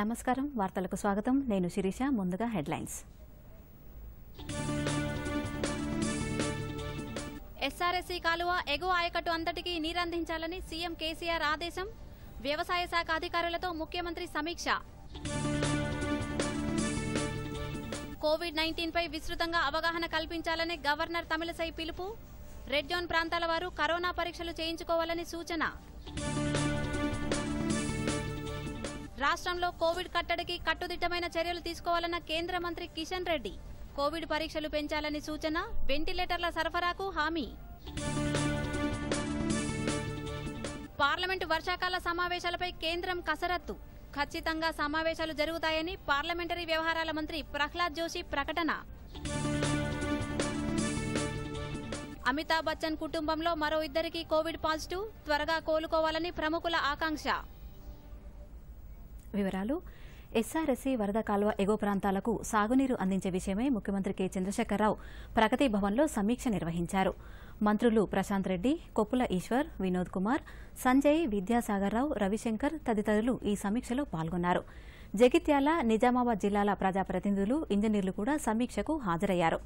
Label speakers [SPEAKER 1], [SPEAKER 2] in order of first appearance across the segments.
[SPEAKER 1] నమస్కారం వార్తలకు స్వాగతం నేను శిరీష ముందుగా హెడ్లైన్స్ ఎస్ఆర్ఎస్సీ కాలువ ఎగువ ఆయకట్టు అంతటికీ నీరందించాలని సీఎం కేసీఆర్ ఆదేశం వ్యవసాయ శాఖ అధికారులతో ముఖ్యమంత్రి సమీక్ష కోవిడ్ నైన్టీన్పై విస్తృతంగా అవగాహన కల్పించాలని గవర్నర్ తమిళసై పిలుపు రెడ్ జోన్ ప్రాంతాల వారు కరోనా పరీక్షలు చేయించుకోవాలని సూచన రాష్ట్రంలో కోవిడ్ కట్టడికి కట్టుదిట్టమైన చర్యలు తీసుకోవాలన్న కేంద్ర మంత్రి కిషన్ రెడ్డి కోవిడ్ పరీక్షలు పెంచాలని సూచన వెంటిలేటర్ల సరఫరాకు హామీ పార్లమెంటు వర్షాకాల సమావేశాలపై కేంద్రం కసరత్తు ఖచ్చితంగా సమావేశాలు జరుగుతాయని పార్లమెంటరీ వ్యవహారాల మంత్రి ప్రహ్లాద్ జోషి ప్రకటన అమితాబ్ బచ్చన్ కుటుంబంలో మరో ఇద్దరికి కోవిడ్ పాజిటివ్ త్వరగా కోలుకోవాలని ప్రముఖుల ఆకాంక్ష వివరాలు ఎస్ఆర్ఎస్సీ వరద కాలువ ఎగువ ప్రాంతాలకు సాగునీరు అందించే విషయమై ముఖ్యమంత్రి కె చంద్రశేఖరరావు ప్రగతి భవన్లో సమీక్ష నిర్వహించారు మంత్రులు ప్రశాంత్ రెడ్డి కొప్పుల ఈశ్వర్ వినోద్ కుమార్ సంజయ్ విద్యాసాగర్రావు రవిశంకర్ తదితరులు ఈ సమీక్షలో పాల్గొన్నారు జగిత్యాల నిజామాబాద్ జిల్లాల ప్రజాప్రతినిధులు ఇంజనీర్లు కూడా సమీక్షకు హాజరయ్యారు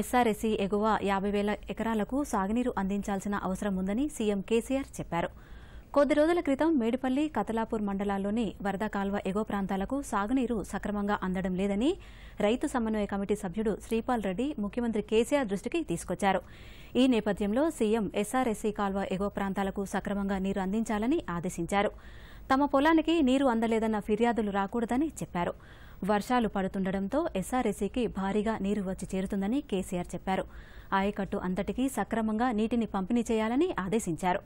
[SPEAKER 1] ఎస్ఆర్ఎస్సీ ఎగువ యాభై వేల ఎకరాలకు సాగునీరు అందించాల్సిన అవసరం ఉందని సీఎం కేసీఆర్ చెప్పారు కొద్ది రోజుల క్రితం మేడిపల్లి కతలాపూర్ మండలాల్లోని వరద కాల్వ ఎగో ప్రాంతాలకు సాగునీరు సక్రమంగా అందడం లేదని రైతు సమన్వయ కమిటీ సభ్యుడు శ్రీపాల్ రెడ్డి ముఖ్యమంత్రి కేసీఆర్ దృష్టికి తీసుకొచ్చారు ఈ నేపథ్యంలో సీఎం ఎస్ఆర్ఎస్సీ కాల్వ ఎగో ప్రాంతాలకు సక్రమంగా నీరు అందించాలని ఆదేశించారు తమ పొలానికి నీరు అందలేదన్న ఫిర్యాదులు రాకూడదని చెప్పారు వర్షాలు పడుతుండటంతో ఎస్ఆర్ఎస్సీకి భారీగా నీరు వచ్చి చేరుతుందని కేసీఆర్ చెప్పారు ఆయకట్టు అంతటికీ సక్రమంగా నీటిని పంపిణీ చేయాలని ఆదేశించారు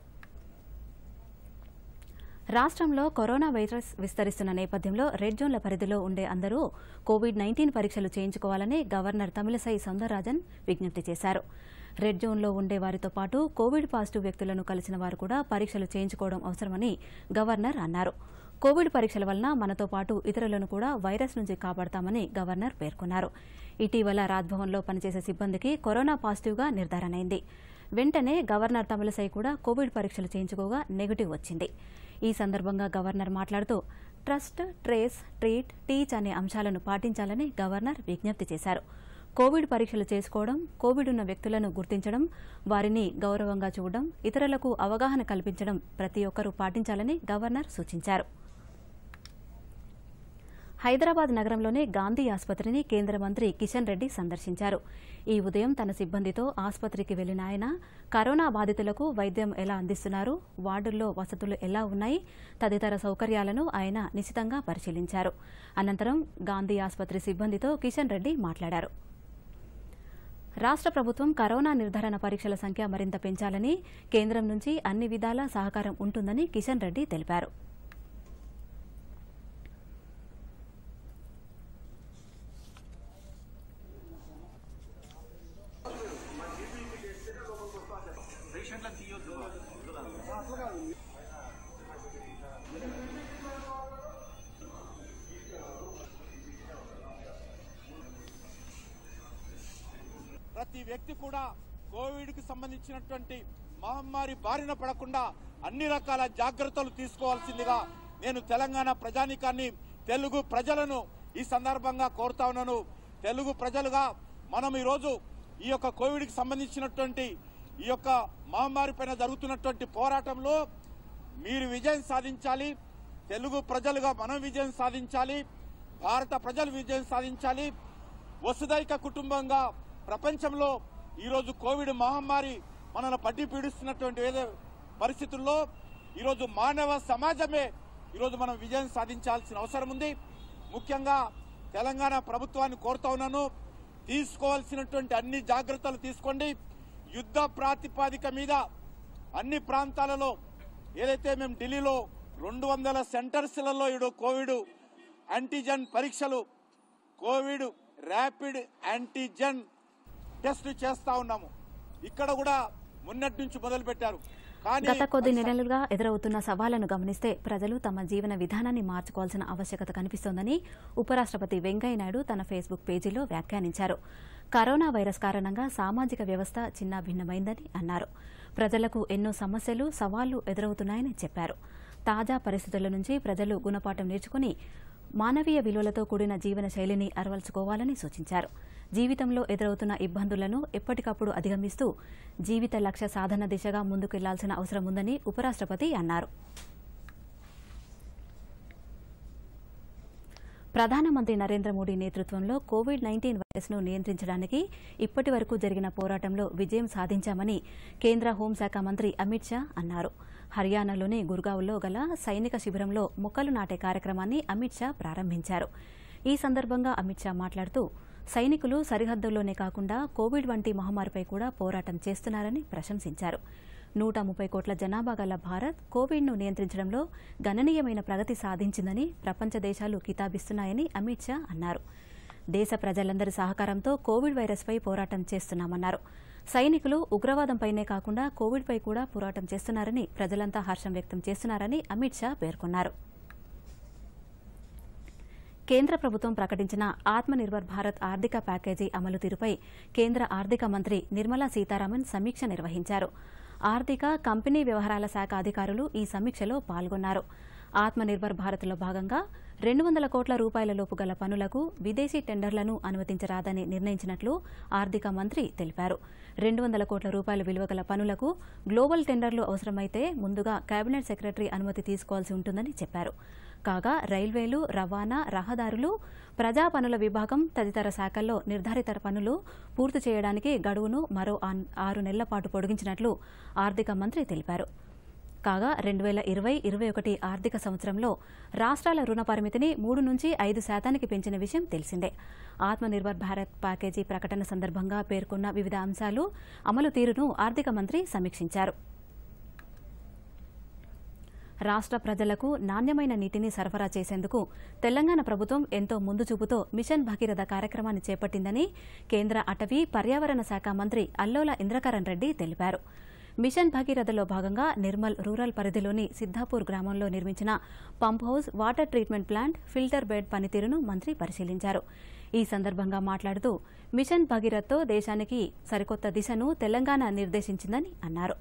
[SPEAKER 1] రాష్ట్రంలో కరోనా వైరస్ విస్తరిస్తున్న నేపథ్యంలో రెడ్ జోన్ల పరిధిలో ఉండే అందరూ కోవిడ్ నైన్టీన్ పరీక్షలు చేయించుకోవాలని గవర్నర్ తమిళసై సౌందరరాజన్ విజ్ఞప్తి చేశారు రెడ్ జోన్లో ఉండే వారితో పాటు కోవిడ్ పాజిటివ్ వ్యక్తులను కలిసిన వారు కూడా పరీక్షలు చేయించుకోవడం అవసరమని గవర్నర్ అన్నారు కోవిడ్ పరీక్షల వలన మనతో పాటు ఇతరులను కూడా వైరస్ నుంచి కాపాడతామని గవర్నర్ పేర్కొన్నారు ఇటీవల రాజ్భవన్లో పనిచేసే సిబ్బందికి కరోనా పాజిటివ్గా నిర్ధారణ అయింది వెంటనే గవర్నర్ తమిళసై కూడా కోవిడ్ పరీక్షలు చేయించుకోగా నెగిటివ్ వచ్చింది ఈ సందర్భంగా గవర్నర్ మాట్లాడుతూ ట్రస్ట్ ట్రేస్ ట్రీట్ టీచ్ అనే అంశాలను పాటించాలని గవర్నర్ విజ్ఞప్తి చేశారు కోవిడ్ పరీక్షలు చేసుకోవడం కోవిడ్ ఉన్న వ్యక్తులను గుర్తించడం వారిని గౌరవంగా చూడడం ఇతరులకు అవగాహన కల్పించడం ప్రతి ఒక్కరూ పాటించాలని గవర్నర్ సూచించారు హైదరాబాద్ నగరంలోనే గాంధీ ఆసుపత్రిని కేంద్ర మంత్రి కిషన్ రెడ్డి సందర్శించారు ఈ ఉదయం తన సిబ్బందితో ఆసుపత్రికి వెళ్లిన ఆయన కరోనా బాధితులకు వైద్యం ఎలా అందిస్తున్నారు వార్డుల్లో వసతులు ఎలా ఉన్నాయి తదితర సౌకర్యాలను ఆయన నిశితంగా పరిశీలించారు అనంతరం గాంధీ ఆసుపత్రి సిబ్బందితో కిషన్ రెడ్డి మాట్లాడారు రాష్ట్ర ప్రభుత్వం కరోనా నిర్ధారణ పరీక్షల సంఖ్య మరింత పెంచాలని కేంద్రం నుంచి అన్ని విధాలా సహకారం ఉంటుందని కిషన్ రెడ్డి తెలిపారు
[SPEAKER 2] ప్రతి వ్యక్తి కూడా కోవిడ్ కి సంబంధించినటువంటి మహమ్మారి బారిన పడకుండా అన్ని రకాల జాగ్రత్తలు తీసుకోవాల్సిందిగా నేను తెలంగాణ ప్రజానికాన్ని తెలుగు ప్రజలను ఈ సందర్భంగా కోరుతా ఉన్నాను తెలుగు ప్రజలుగా మనం ఈరోజు ఈ యొక్క కోవిడ్కి సంబంధించినటువంటి ఈ యొక్క మహమ్మారి పైన జరుగుతున్నటువంటి పోరాటంలో మీరు విజయం సాధించాలి తెలుగు ప్రజలుగా మనం విజయం సాధించాలి భారత ప్రజలు విజయం సాధించాలి వసుదైక కుటుంబంగా ప్రపంచంలో ఈరోజు కోవిడ్ మహమ్మారి మనల్ని పట్టి పీడిస్తున్నటువంటి ఏదో పరిస్థితుల్లో ఈరోజు మానవ సమాజమే ఈరోజు మనం విజయం సాధించాల్సిన అవసరం ఉంది ముఖ్యంగా తెలంగాణ ప్రభుత్వాన్ని కోరుతా ఉన్నాను తీసుకోవాల్సినటువంటి అన్ని జాగ్రత్తలు తీసుకోండి యుద్ధ ప్రాతిపాదిక మీద అన్ని ప్రాంతాలలో ఏదైతే మేము ఢిల్లీలో రెండు వందల సెంటర్స్లలో ఇడు కోవిడ్ యాంటీజెన్ పరీక్షలు కోవిడ్ ర్యాపిడ్ యాంటీజెన్ టెస్టులు చేస్తా ఉన్నాము ఇక్కడ కూడా మొన్నటి నుంచి పెట్టారు గత కొద్ది నెలలుగా
[SPEAKER 1] ఎదురవుతున్న సవాళ్లను గమనిస్తే ప్రజలు తమ జీవన విధానాన్ని మార్చుకోవాల్సిన ఆవశ్యకత కనిపిస్తోందని ఉపరాష్ట్రపతి వెంకయ్యనాయుడు తన ఫేస్బుక్ పేజీలో వ్యాఖ్యానించారు కరోనా వైరస్ కారణంగా సామాజిక వ్యవస్థ చిన్నాభిన్నమైందని అన్నారు ప్రజలకు ఎన్నో సమస్యలు సవాళ్లు ఎదురవుతున్నాయని చెప్పారు తాజా పరిస్థితుల నుంచి ప్రజలు గుణపాఠం నేర్చుకుని మానవీయ విలువలతో కూడిన జీవన శైలిని అరవల్చుకోవాలని సూచించారు జీవితంలో ఎదురవుతున్న ఇబ్బందులను ఎప్పటికప్పుడు అధిగమిస్తూ జీవిత లక్ష్య సాధన దిశగా ముందుకెళ్లాల్సిన అవసరం ఉందని ఉపరాష్ట్రపతి అన్నారు ప్రధానమంత్రి నరేంద్ర మోడీ నేతృత్వంలో కోవిడ్ నైన్టీన్ వైరస్ను నియంత్రించడానికి ఇప్పటి వరకు జరిగిన పోరాటంలో విజయం సాధించామని కేంద్ర హోంశాఖ మంత్రి అమిత్ షా అన్నారు హర్యానాలోని గుర్గావ్లో గల సైనిక శిబిరంలో మొక్కలు నాటే కార్యక్రమాన్ని అమిత్ షా ప్రారంభించారు ఈ సందర్భంగా అమిత్ షా మాట్లాడుతూ సైనికులు సరిహద్దుల్లోనే కాకుండా కోవిడ్ వంటి మహమ్మారిపై కూడా పోరాటం చేస్తున్నారని ప్రశంసించారు నూట ముప్పై కోట్ల జనాభా గల భారత్ కోవిడ్ను నియంత్రించడంలో గణనీయమైన ప్రగతి సాధించిందని ప్రపంచ దేశాలు కితాబిస్తున్నాయని అమిత్ షా అన్నారు దేశ ప్రజలందరి సహకారంతో కోవిడ్ వైరస్పై పోరాటం చేస్తున్నామన్నారు సైనికులు ఉగ్రవాదంపైనే కాకుండా కోవిడ్పై కూడా పోరాటం చేస్తున్నారని ప్రజలంతా హర్షం వ్యక్తం చేస్తున్నారని అమిత్ షా పేర్కొన్నారు కేంద్ర ప్రభుత్వం ప్రకటించిన ఆత్మనిర్భర్ భారత్ ఆర్థిక ప్యాకేజీ అమలు తీరుపై కేంద్ర ఆర్థిక మంత్రి నిర్మలా సీతారామన్ సమీక్ష నిర్వహించారు ఆర్థిక కంపెనీ వ్యవహారాల శాఖ అధికారులు ఈ సమీక్షలో పాల్గొన్నారు ఆత్మనిర్భర్ భారత్లో భాగంగా రెండు వందల కోట్ల రూపాయల లోపు గల పనులకు విదేశీ టెండర్లను అనుమతించరాదని నిర్ణయించినట్లు ఆర్థిక మంత్రి తెలిపారు రెండు వందల కోట్ల రూపాయల విలువ గల పనులకు గ్లోబల్ టెండర్లు అవసరమైతే ముందుగా కేబినెట్ సెక్రటరీ అనుమతి తీసుకోవాల్సి ఉంటుందని చెప్పారు కాగా రైల్వేలు రవాణా రహదారులు ప్రజా పనుల విభాగం తదితర శాఖల్లో నిర్ధారిత పనులు పూర్తి చేయడానికి గడువును మరో ఆరు నెలల పాటు పొడిగించినట్లు ఆర్థిక మంత్రి తెలిపారు కాగా రెండు వేల ఇరవై ఇరవై ఒకటి ఆర్థిక సంవత్సరంలో రాష్ట్రాల రుణ పరిమితిని మూడు నుంచి ఐదు శాతానికి పెంచిన విషయం తెలిసిందే ఆత్మనిర్భర్ భారత్ ప్యాకేజీ ప్రకటన సందర్భంగా పేర్కొన్న వివిధ అంశాలు అమలు తీరును ఆర్థిక మంత్రి సమీక్షించారు రాష్ట్ర ప్రజలకు నాణ్యమైన నీటిని సరఫరా చేసేందుకు తెలంగాణ ప్రభుత్వం ఎంతో ముందు చూపుతో మిషన్ భగీరథ కార్యక్రమాన్ని చేపట్టిందని కేంద్ర అటవీ పర్యావరణ శాఖ మంత్రి అల్లోల ఇంద్రకరణ్ రెడ్డి తెలిపారు మిషన్ భగీరథలో భాగంగా నిర్మల్ రూరల్ పరిధిలోని సిద్ధాపూర్ గ్రామంలో నిర్మించిన pump house water treatment plant filter bed పనితీరును మంత్రి పరిశీలించారు ఈ సందర్భంగా మాట్లాడుతూ మిషన్ భగీరథతో దేశానికి సరికొత్త దిశను తెలంగాణ నిర్దేశించిందని అన్నారు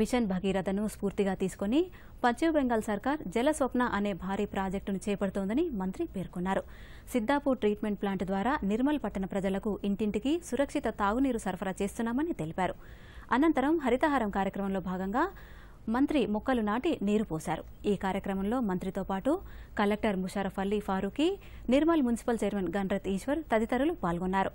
[SPEAKER 1] మిషన్ భగీరథను స్ఫూర్తిగా తీసుకుని పశ్చిమ బెంగాల్ సర్కార్ జల స్వప్న అనే భారీ ప్రాజెక్టును చేపడుతోందని మంత్రి పేర్కొన్నారు సిద్దాపూర్ ట్రీట్మెంట్ ప్లాంట్ ద్వారా నిర్మల్ పట్టణ ప్రజలకు ఇంటింటికి సురక్షిత తాగునీరు సరఫరా చేస్తున్నామని తెలిపారు అనంతరం హరితహారం కార్యక్రమంలో భాగంగా మంత్రి మొక్కలు నాటి నీరు పోశారు ఈ కార్యక్రమంలో మంత్రితో పాటు collector Musharraf Ali Farooqui Nirmal municipal chairman Gandrath Eshwar తదితరులు పాల్గొన్నారు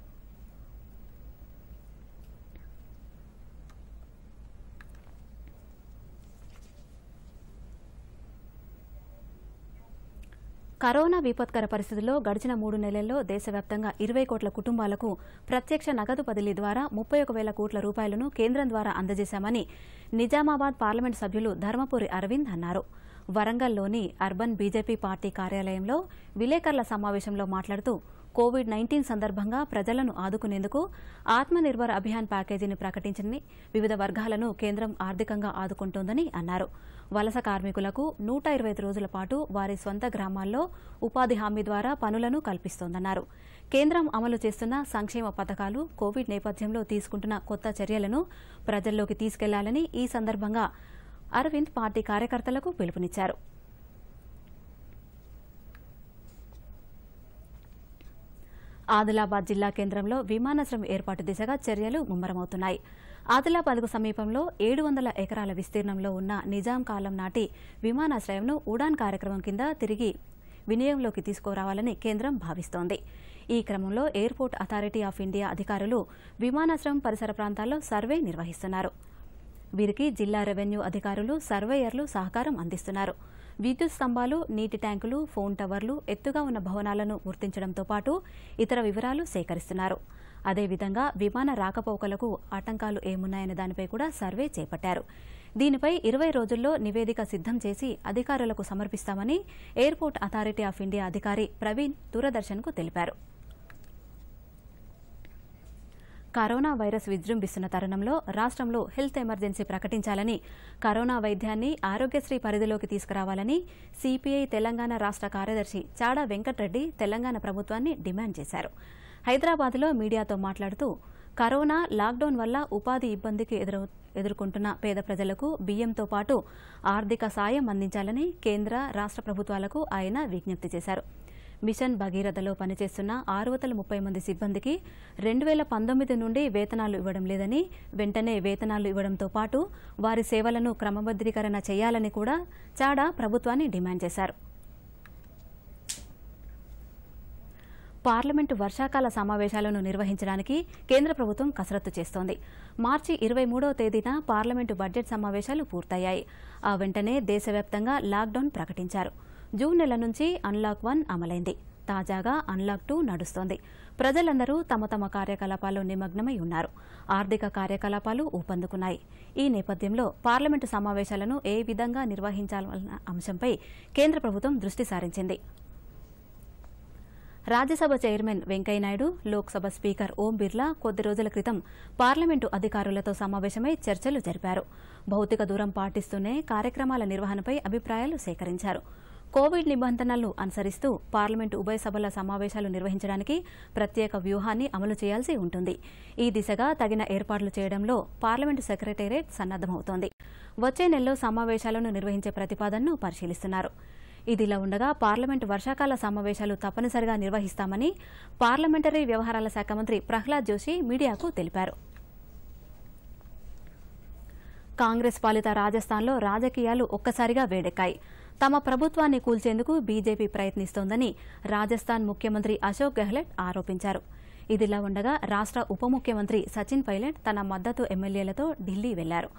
[SPEAKER 1] కరోనా విపత్కర పరిస్థితుల్లో గడిచిన మూడు నెలల్లో దేశవ్యాప్తంగా ఇరవై కోట్ల కుటుంబాలకు ప్రత్యక్ష నగదు బదిలీ ద్వారా ముప్పై ఒక వేల కోట్ల రూపాయలను కేంద్రం ద్వారా అందజేశామని నిజామాబాద్ పార్లమెంట్ సభ్యులు ధర్మపురి అరవింద్ అన్నారు వరంగల్లోని అర్బన్ బీజేపీ పార్టీ కార్యాలయంలో విలేకరుల సమావేశంలో మాట్లాడుతూ కోవిడ్ నైన్టీన్ సందర్భంగా ప్రజలను ఆదుకునేందుకు ఆత్మనిర్భర్ అభియాన్ ప్యాకేజీని ప్రకటించిందని వివిధ వర్గాలను కేంద్రం ఆర్థికంగా ఆదుకుంటోందని అన్నారు వలస కార్మికులకు నూట ఇరవై రోజుల పాటు వారి స్వంత గ్రామాల్లో ఉపాధి హామీ ద్వారా పనులను కల్పిస్తోందన్నారు కేంద్రం అమలు చేస్తున్న సంక్షేమ పథకాలు కోవిడ్ నేపథ్యంలో తీసుకుంటున్న కొత్త చర్యలను ప్రజల్లోకి తీసుకెళ్లాలని ఈ సందర్భంగా అరవింద్ పార్టీ కార్యకర్తలకు పిలుపునిచ్చారు ఆదిలాబాద్ జిల్లా కేంద్రంలో విమానాశ్రయం ఏర్పాటు దిశగా చర్యలు ముమ్మరమవుతున్నాయి ఆదిలాబాద్కు సమీపంలో ఏడు వందల ఎకరాల విస్తీర్ణంలో ఉన్న నిజాం కాలం నాటి విమానాశ్రయంను ఉడాన్ కార్యక్రమం కింద తిరిగి వినియోగంలోకి తీసుకురావాలని కేంద్రం భావిస్తోంది ఈ క్రమంలో ఎయిర్పోర్ట్ అథారిటీ ఆఫ్ ఇండియా అధికారులు విమానాశ్రయం పరిసర ప్రాంతాల్లో సర్వే నిర్వహిస్తున్నారు వీరికి జిల్లా రెవెన్యూ అధికారులు సర్వేయర్లు సహకారం అందిస్తున్నారు విద్యుత్ స్తంభాలు నీటి ట్యాంకులు ఫోన్ టవర్లు ఎత్తుగా ఉన్న భవనాలను గుర్తించడంతో పాటు ఇతర వివరాలు సేకరిస్తున్నారు అదేవిధంగా విమాన రాకపోకలకు ఆటంకాలు ఏమున్నాయనే దానిపై కూడా సర్వే చేపట్టారు దీనిపై ఇరవై రోజుల్లో నివేదిక సిద్ధం చేసి అధికారులకు సమర్పిస్తామని ఎయిర్పోర్ట్ అథారిటీ ఆఫ్ ఇండియా అధికారి ప్రవీణ్ దూరదర్శన్కు తెలిపారు కరోనా వైరస్ విజృంభిస్తున్న తరుణంలో రాష్ట్రంలో హెల్త్ ఎమర్జెన్సీ ప్రకటించాలని కరోనా వైద్యాన్ని ఆరోగ్యశ్రీ పరిధిలోకి తీసుకురావాలని సిపిఐ తెలంగాణ రాష్ట్ర కార్యదర్శి చాడా వెంకటరెడ్డి తెలంగాణ ప్రభుత్వాన్ని డిమాండ్ చేశారు హైదరాబాద్లో మీడియాతో మాట్లాడుతూ కరోనా లాక్డౌన్ వల్ల ఉపాధి ఇబ్బందికి ఎదుర్కొంటున్న పేద ప్రజలకు బియ్యంతో పాటు ఆర్థిక సాయం అందించాలని కేంద్ర రాష్ట్ర ప్రభుత్వాలకు ఆయన విజ్ఞప్తి చేశారు మిషన్ భగీరథలో పనిచేస్తున్న ఆరు వందల ముప్పై మంది సిబ్బందికి రెండు వేల పంతొమ్మిది నుండి వేతనాలు ఇవ్వడం లేదని వెంటనే వేతనాలు ఇవ్వడంతో పాటు వారి సేవలను క్రమబద్ధీకరణ చేయాలని కూడా చాడా ప్రభుత్వాన్ని డిమాండ్ చేశారు పార్లమెంటు వర్షాకాల సమావేశాలను నిర్వహించడానికి కేంద్ర ప్రభుత్వం కసరత్తు చేస్తోంది మార్చి ఇరవై మూడవ తేదీన పార్లమెంటు బడ్జెట్ సమావేశాలు పూర్తయ్యాయి ఆ వెంటనే దేశవ్యాప్తంగా లాక్డౌన్ ప్రకటించారు జూన్ నెల నుంచి అన్లాక్ వన్ అమలైంది తాజాగా అన్లాక్ టూ నడుస్తోంది ప్రజలందరూ తమ తమ కార్యకలాపాల్లో నిమగ్నమై ఉన్నారు ఆర్థిక కార్యకలాపాలు ఊపందుకున్నాయి ఈ నేపథ్యంలో పార్లమెంటు సమావేశాలను ఏ విధంగా నిర్వహించాలన్న అంశంపై కేంద్ర ప్రభుత్వం దృష్టి సారించింది రాజ్యసభ చైర్మన్ వెంకయ్యనాయుడు లోక్సభ స్పీకర్ ఓం బిర్లా కొద్ది రోజుల క్రితం పార్లమెంటు అధికారులతో సమావేశమై చర్చలు జరిపారు భౌతిక దూరం పాటిస్తూనే కార్యక్రమాల నిర్వహణపై అభిప్రాయాలు సేకరించారు కోవిడ్ నిబంధనలు అనుసరిస్తూ పార్లమెంటు ఉభయ సభల సమావేశాలు నిర్వహించడానికి ప్రత్యేక వ్యూహాన్ని అమలు చేయాల్సి ఉంటుంది ఈ దిశగా తగిన ఏర్పాట్లు చేయడంలో పార్లమెంటు సెక్రటేరియట్ సన్నద్దమవుతోంది వచ్చే నెలలో సమావేశాలను నిర్వహించే ప్రతిపాదనను పరిశీలిస్తున్నారు ఇదిలా ఉండగా పార్లమెంటు వర్షాకాల సమావేశాలు తప్పనిసరిగా నిర్వహిస్తామని పార్లమెంటరీ వ్యవహారాల శాఖ మంత్రి ప్రహ్లాద్ జోషి మీడియాకు తెలిపారు కాంగ్రెస్ పాలిత రాజస్థాన్లో రాజకీయాలు ఒక్కసారిగా వేడెక్కాయి తమ ప్రభుత్వాన్ని కూల్చేందుకు బీజేపీ ప్రయత్నిస్తోందని రాజస్థాన్ ముఖ్యమంత్రి అశోక్ గెహ్లెట్ ఆరోపించారు ఇదిలా ఉండగా రాష్ట్ర ఉప ముఖ్యమంత్రి సచిన్ పైలట్ తన మద్దతు ఎమ్మెల్యేలతో ఢిల్లీ వెళ్లారు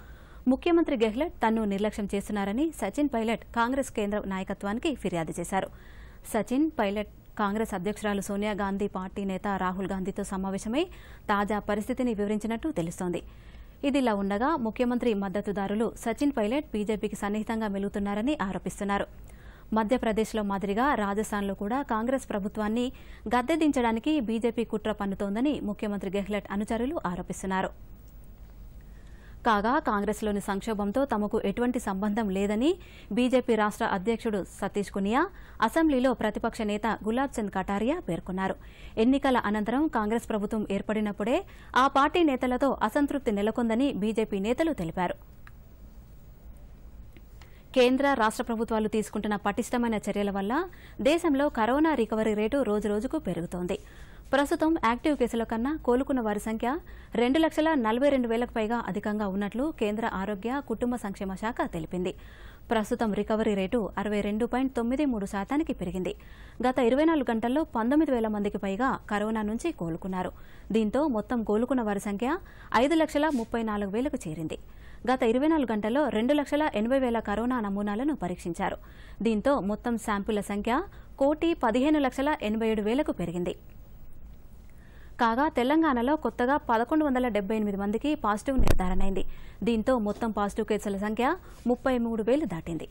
[SPEAKER 1] ముఖ్యమంత్రి గెహ్లెట్ తన్ను నిర్లక్ష్యం చేస్తున్నారని సచిన్ పైలట్ కాంగ్రెస్ కేంద్ర నాయకత్వానికి ఫిర్యాదు చేశారు సచిన్ పైలట్ కాంగ్రెస్ అధ్యక్షురాలు సోనియా గాంధీ పార్టీ నేత రాహుల్ గాంధీతో సమావేశమై తాజా పరిస్థితిని వివరించినట్టు తెలుస్తోంది ఇదిలా ఉండగా ముఖ్యమంత్రి మద్దతుదారులు సచిన్ పైలట్ బీజేపీకి సన్నిహితంగా మెలుగుతున్నారని ఆరోపిస్తున్నారు మధ్యప్రదేశ్లో మాదిరిగా రాజస్థాన్లో కూడా కాంగ్రెస్ ప్రభుత్వాన్ని గద్దెదించడానికి బీజేపీ కుట్ర పన్నుతోందని ముఖ్యమంత్రి గెహ్లట్ అనుచరులు ఆరోపిస్తున్నారు కాగా కాంగ్రెస్లోని సంక్షోభంతో తమకు ఎటువంటి సంబంధం లేదని బీజేపీ రాష్ట అధ్యక్షుడు సతీష్ కునియా అసెంబ్లీలో ప్రతిపక్ష నేత గులాబ్ చంద్ కటారియా పేర్కొన్నారు ఎన్నికల అనంతరం కాంగ్రెస్ ప్రభుత్వం ఏర్పడినప్పుడే ఆ పార్టీ నేతలతో అసంతృప్తి నెలకొందని బీజేపీ నేతలు తెలిపారు కేంద్ర రాష్ట ప్రభుత్వాలు తీసుకుంటున్న పటిష్టమైన చర్యల వల్ల దేశంలో కరోనా రికవరీ రేటు రోజురోజుకు పెరుగుతోంది ప్రస్తుతం యాక్టివ్ కేసుల కన్నా కోలుకున్న వారి సంఖ్య రెండు లక్షల నలభై రెండు వేలకు పైగా అధికంగా ఉన్నట్లు కేంద్ర ఆరోగ్య కుటుంబ సంక్షేమ శాఖ తెలిపింది ప్రస్తుతం రికవరీ రేటు అరవై రెండు పాయింట్ తొమ్మిది మూడు శాతానికి పెరిగింది గత ఇరవై నాలుగు గంటల్లో పంతొమ్మిది వేల మందికి పైగా కరోనా నుంచి కోలుకున్నారు దీంతో మొత్తం కోలుకున్న వారి సంఖ్య ఐదు లక్షల ముప్పై నాలుగు వేలకు చేరింది గత ఇరవై నాలుగు గంటల్లో రెండు లక్షల ఎనభై వేల కరోనా నమూనాలను పరీక్షించారు దీంతో మొత్తం శాంపుల సంఖ్య కోటి పదిహేను లక్షల ఎనభై ఏడు వేలకు పెరిగింది కాగా తెలంగాణలో కొత్తగా పదకొండు వందల డెబ్బై ఎనిమిది మందికి పాజిటివ్ నిర్ధారణ అయింది దీంతో మొత్తం పాజిటివ్ కేసుల సంఖ్య ముప్పై మూడు వేలు దాటింది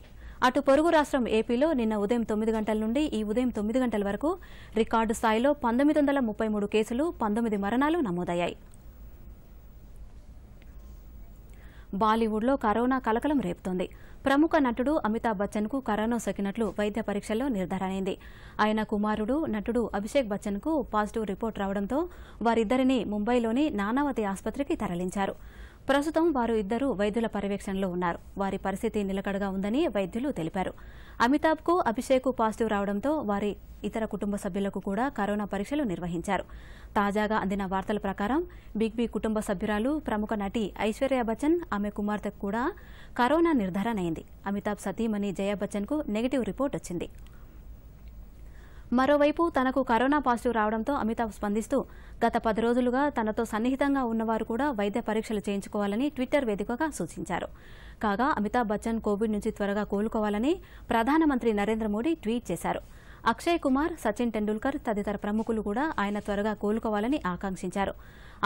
[SPEAKER 1] అటు పొరుగు రాష్ట్రం ఏపీలో నిన్న ఉదయం తొమ్మిది గంటల నుండి ఈ ఉదయం తొమ్మిది గంటల వరకు రికార్డు స్థాయిలో పంతొమ్మిది వందల ముప్పై మూడు కేసులు పంతొమ్మిది మరణాలు నమోదయ్యాయి బాలీవుడ్లో కరోనా కలకలం రేపుతోంది ప్రముఖ నటుడు అమితాబ్ బచ్చన్కు కరోనా సోకినట్లు వైద్య పరీక్షల్లో నిర్ధారణైంది ఆయన కుమారుడు నటుడు అభిషేక్ బచ్చన్కు పాజిటివ్ రిపోర్ట్ రావడంతో వారిద్దరిని ముంబైలోని నానావతి ఆసుపత్రికి తరలించారు ప్రస్తుతం వారు ఇద్దరు వైద్యుల పర్యవేక్షణలో ఉన్నారు వారి పరిస్థితి నిలకడగా ఉందని వైద్యులు తెలిపారు అమితాబ్కు అభిషేక్ పాజిటివ్ రావడంతో వారి ఇతర కుటుంబ సభ్యులకు కూడా కరోనా పరీక్షలు నిర్వహించారు తాజాగా అందిన వార్తల ప్రకారం బిగ్ బి కుటుంబ సభ్యురాలు ప్రముఖ నటి ఐశ్వర్య బచ్చన్ ఆమె కుమార్తెకు కూడా కరోనా నిర్ధారణ అయింది అమితాబ్ సతీమణి జయ బచ్చన్కు నెగిటివ్ రిపోర్ట్ వచ్చింది మరోవైపు తనకు కరోనా పాజిటివ్ రావడంతో అమితాబ్ స్పందిస్తూ గత పది రోజులుగా తనతో సన్నిహితంగా ఉన్నవారు కూడా వైద్య పరీక్షలు చేయించుకోవాలని ట్విట్టర్ వేదికగా సూచించారు కాగా అమితాబ్ బచ్చన్ కోవిడ్ నుంచి త్వరగా కోలుకోవాలని ప్రధానమంత్రి నరేంద్ర మోడీ ట్వీట్ చేశారు అక్షయ్ కుమార్ సచిన్ టెండూల్కర్ తదితర ప్రముఖులు కూడా ఆయన త్వరగా కోలుకోవాలని ఆకాంక్షించారు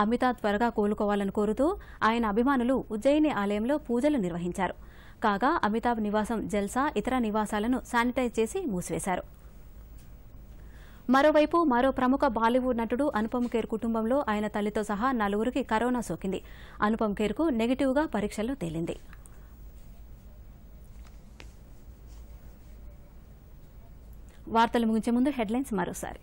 [SPEAKER 1] అమితాబ్ త్వరగా కోలుకోవాలని కోరుతూ ఆయన అభిమానులు ఉజ్జయిని ఆలయంలో పూజలు నిర్వహించారు కాగా అమితాబ్ నివాసం జల్సా ఇతర నివాసాలను శానిటైజ్ చేసి మూసివేశారు మరోవైపు మరో ప్రముఖ బాలీవుడ్ నటుడు అనుపమ్ ఖేర్ కుటుంబంలో ఆయన తల్లితో సహా నలుగురికి కరోనా సోకింది అనుపమ్ ఖేర్కు నెగిటివ్గా పరీక్షల్లో తేలింది వార్తలు ముగించే ముందు హెడ్లైన్స్ మరోసారి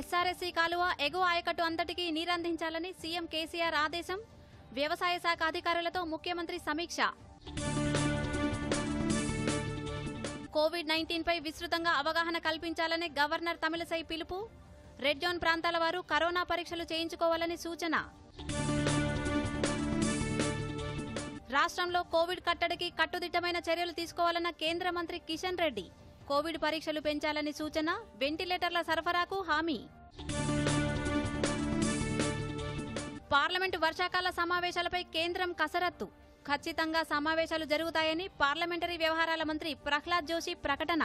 [SPEAKER 1] ఎస్ఆర్ఎస్సీ కాలువ ఎగువ ఆయకట్టు అంతటికీ నీరందించాలని సీఎం కేసీఆర్ ఆదేశం వ్యవసాయ శాఖ అధికారులతో ముఖ్యమంత్రి సమీక్ష కోవిడ్ నైన్టీన్పై విస్తృతంగా అవగాహన కల్పించాలని గవర్నర్ తమిళసై పిలుపు రెడ్ జోన్ ప్రాంతాల వారు కరోనా పరీక్షలు చేయించుకోవాలని సూచన రాష్ట్రంలో కోవిడ్ కట్టడికి కట్టుదిట్టమైన చర్యలు తీసుకోవాలన్న కేంద్ర మంత్రి కిషన్ రెడ్డి కోవిడ్ పరీక్షలు పెంచాలని సూచన వెంటిలేటర్ల సరఫరాకు హామీ పార్లమెంటు వర్షాకాల సమావేశాలపై కేంద్రం కసరత్తు ఖచ్చితంగా సమావేశాలు జరుగుతాయని పార్లమెంటరీ వ్యవహారాల మంత్రి ప్రహ్లాద్ జోషి ప్రకటన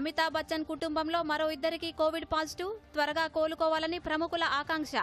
[SPEAKER 1] అమితాబ్ బచ్చన్ కుటుంబంలో మరో ఇద్దరికి కోవిడ్ పాజిటివ్ త్వరగా కోలుకోవాలని ప్రముఖుల ఆకాంక్ష